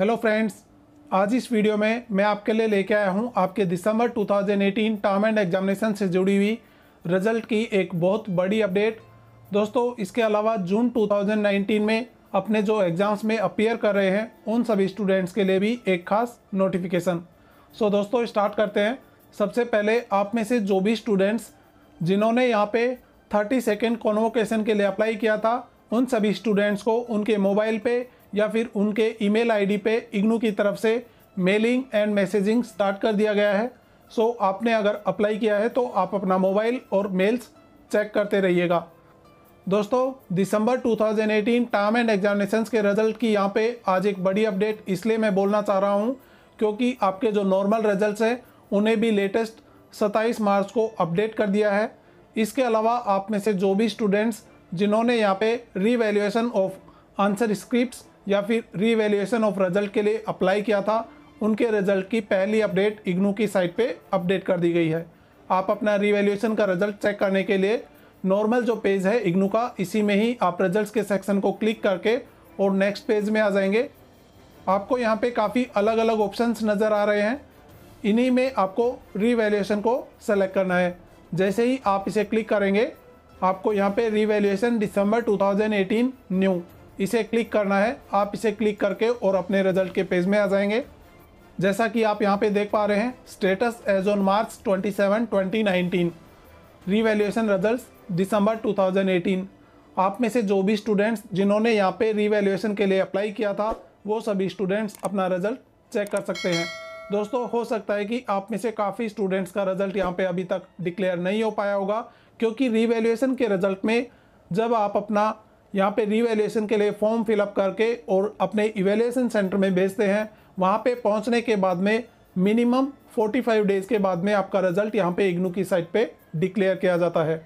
hello friends आज इस video में मैं आपके लिए लेके आया हूं आपके दिसंबर 2018 टर्म एंड एग्जामिनेशन से जुड़ी हुई रिजल्ट की एक बहुत बड़ी अपडेट दोस्तों इसके अलावा जून 2019 में अपने जो एग्ज़ाम्स में अपियर कर रहे हैं उन सभी स्टूडेंट्स के लिए भी एक खास नोटिफिकेशन सो so, दोस्तों स्टार्ट करते हैं सबसे पहले आप में से जो भी स्टूडेंट्स जिन्होंने यहाँ पे थर्टी सेकेंड कॉन्वोकेशन के लिए अप्लाई किया था उन सभी स्टूडेंट्स को उनके मोबाइल पे या फिर उनके ईमेल आईडी पे इग्नू की तरफ से मेलिंग एंड मैसेजिंग स्टार्ट कर दिया गया है सो so, आपने अगर अप्लाई किया है तो आप अपना मोबाइल और मेल्स चेक करते रहिएगा दोस्तों दिसंबर 2018 टर्म एंड एग्जामिनेशंस के रिजल्ट की यहाँ पे आज एक बड़ी अपडेट इसलिए मैं बोलना चाह रहा हूँ क्योंकि आपके जो नॉर्मल रिजल्ट हैं उन्हें भी लेटेस्ट सत्ताईस मार्च को अपडेट कर दिया है इसके अलावा आप में से जो भी स्टूडेंट्स जिन्होंने यहाँ पे रीवेल्यूएसन ऑफ आंसर स्क्रिप्ट या फिर रीवैल्यूएशन ऑफ रिजल्ट के लिए अप्लाई किया था उनके रिजल्ट की पहली अपडेट इग्नू की साइट पे अपडेट कर दी गई है आप अपना रीवैल्यूएशन का रिजल्ट चेक करने के लिए नॉर्मल जो पेज है इग्नू का इसी में ही आप रिजल्ट के सेक्शन को क्लिक करके और नेक्स्ट पेज में आ जाएंगे आपको यहाँ पर काफ़ी अलग अलग ऑप्शन नज़र आ रहे हैं इन्हीं में आपको रीवैल्यूएशन को सेलेक्ट करना है जैसे ही आप इसे क्लिक करेंगे आपको यहाँ पे रीवैल्यूएशन दिसंबर 2018 न्यू इसे क्लिक करना है आप इसे क्लिक करके और अपने रिजल्ट के पेज में आ जाएंगे जैसा कि आप यहाँ पे देख पा रहे हैं status as on March 27, 2019 revaluation results दिसंबर 2018 आप में से जो भी स्टूडेंट्स जिन्होंने यहाँ पे रीवैल्यूएशन के लिए अप्लाई किया था वो सभी स्टूडेंट्स अपना रिजल्ट चेक कर सकते हैं दोस्तों हो सकता है कि आप में से काफ़ी स्टूडेंट्स का रिजल्ट यहाँ पे अभी तक डिक्लेयर नहीं हो पाया होगा क्योंकि रीवैल्यूएशन के रिजल्ट में जब आप अपना यहाँ पे रीवैल्यूएशन के लिए फॉर्म फिलअप करके और अपने इवेल्यूएशन सेंटर में भेजते हैं वहाँ पे पहुँचने के बाद में मिनिमम 45 डेज़ के बाद में आपका रिजल्ट यहाँ पे इग्नू की साइट पे डिक्लेयर किया जाता है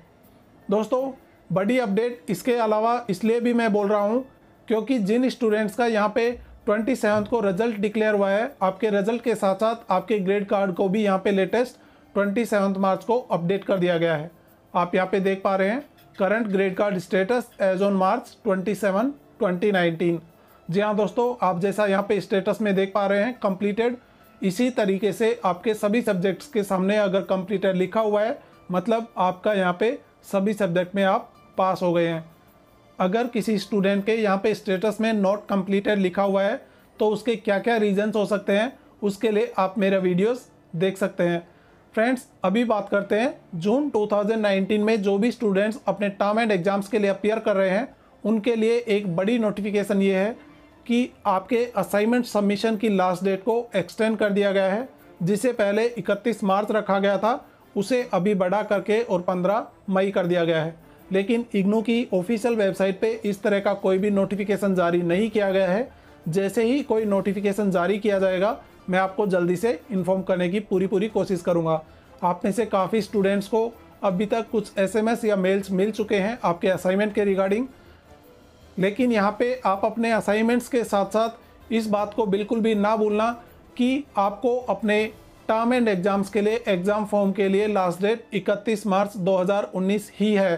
दोस्तों बड़ी अपडेट इसके अलावा इसलिए भी मैं बोल रहा हूँ क्योंकि जिन स्टूडेंट्स का यहाँ पे ट्वेंटी को रिजल्ट डिक्लेयर हुआ है आपके रिजल्ट के साथ साथ आपके ग्रेड कार्ड को भी यहाँ पर लेटेस्ट ट्वेंटी मार्च को अपडेट कर दिया गया है आप यहाँ पर देख पा रहे हैं current grade card status as on March 27, 2019 जी हाँ दोस्तों आप जैसा यहाँ पे स्टेटस में देख पा रहे हैं कंप्लीटेड इसी तरीके से आपके सभी सब्जेक्ट्स के सामने अगर कंप्लीटेड लिखा हुआ है मतलब आपका यहाँ पे सभी सब्जेक्ट में आप पास हो गए हैं अगर किसी स्टूडेंट के यहाँ पे स्टेटस में नॉट कम्प्लीटेड लिखा हुआ है तो उसके क्या क्या रीजन्स हो सकते हैं उसके लिए आप मेरा वीडियोज़ देख सकते हैं फ्रेंड्स अभी बात करते हैं जून 2019 में जो भी स्टूडेंट्स अपने टर्म एंड एग्ज़ाम्स के लिए अपियर कर रहे हैं उनके लिए एक बड़ी नोटिफिकेशन ये है कि आपके असाइनमेंट सबमिशन की लास्ट डेट को एक्सटेंड कर दिया गया है जिसे पहले 31 मार्च रखा गया था उसे अभी बढ़ा करके और 15 मई कर दिया गया है लेकिन इग्नू की ऑफिशियल वेबसाइट पे इस तरह का कोई भी नोटिफिकेशन जारी नहीं किया गया है जैसे ही कोई नोटिफिकेशन जारी किया जाएगा मैं आपको जल्दी से इन्फॉर्म करने की पूरी पूरी कोशिश करूँगा आप में से काफ़ी स्टूडेंट्स को अभी तक कुछ एसएमएस या मेल्स मिल चुके हैं आपके असाइनमेंट के रिगार्डिंग लेकिन यहाँ पे आप अपने असाइनमेंट्स के साथ साथ इस बात को बिल्कुल भी ना भूलना कि आपको अपने टर्म एंड एग्ज़ाम्स के लिए एग्ज़ाम फॉर्म के लिए लास्ट डेट 31 मार्च 2019 ही है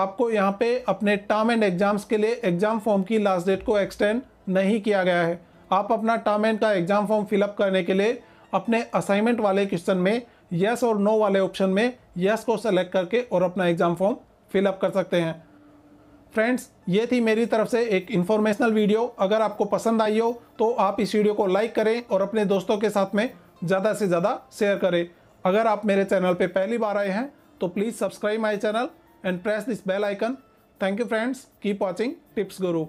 आपको यहाँ पे अपने टर्म एंड एग्ज़ाम्स के लिए एग्ज़ाम फॉर्म की लास्ट डेट को एक्सटेंड नहीं किया गया है आप अपना टर्म एंड का एग्जाम फॉर्म फिलअप करने के लिए अपने असाइनमेंट वाले क्वेश्चन में यस और नो वाले ऑप्शन में यस को सेलेक्ट करके और अपना एग्जाम फॉर्म फिलअप कर सकते हैं फ्रेंड्स ये थी मेरी तरफ से एक इन्फॉर्मेशनल वीडियो अगर आपको पसंद आई हो तो आप इस वीडियो को लाइक करें और अपने दोस्तों के साथ में ज़्यादा से ज़्यादा शेयर करें अगर आप मेरे चैनल पर पहली बार आए हैं तो please subscribe my channel and press this bell icon thank you friends keep watching tips गुरु